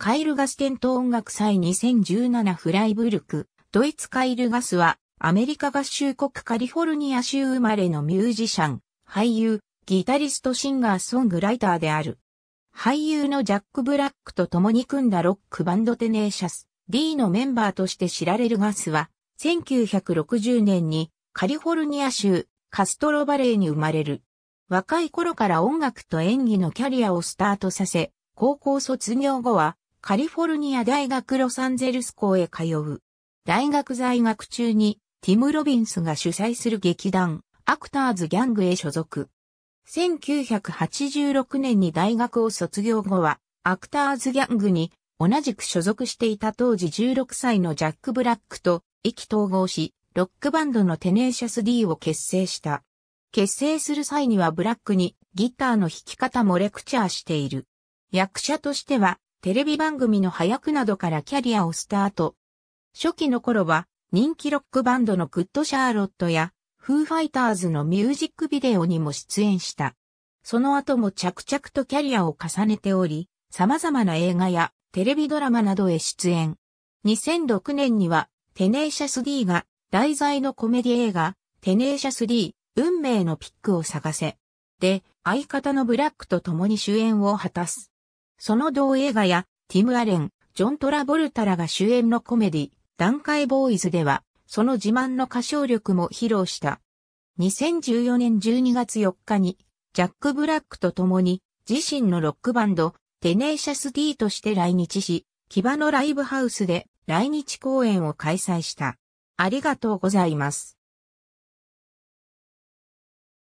カイルガステント音楽祭2017フライブルク、ドイツカイルガスは、アメリカ合衆国カリフォルニア州生まれのミュージシャン、俳優、ギタリストシンガーソングライターである。俳優のジャック・ブラックと共に組んだロックバンドテネーシャス D のメンバーとして知られるガスは、1960年にカリフォルニア州カストロバレーに生まれる。若い頃から音楽と演技のキャリアをスタートさせ、高校卒業後はカリフォルニア大学ロサンゼルス校へ通う。大学在学中に、ティム・ロビンスが主催する劇団、アクターズ・ギャングへ所属。1986年に大学を卒業後は、アクターズ・ギャングに同じく所属していた当時16歳のジャック・ブラックと意気統合し、ロックバンドのテネーシャス D を結成した。結成する際にはブラックにギターの弾き方もレクチャーしている。役者としてはテレビ番組の早くなどからキャリアをスタート。初期の頃は人気ロックバンドのグッドシャーロットやフーファイターズのミュージックビデオにも出演した。その後も着々とキャリアを重ねており、様々な映画やテレビドラマなどへ出演。2006年にはテネーシャス D が題材のコメディ映画テネーシャス D 運命のピックを探せで相方のブラックと共に主演を果たす。その同映画や、ティム・アレン、ジョン・トラボルタらが主演のコメディ、段階ボーイズでは、その自慢の歌唱力も披露した。2014年12月4日に、ジャック・ブラックと共に、自身のロックバンド、テネーシャスデーとして来日し、キバのライブハウスで来日公演を開催した。ありがとうございます。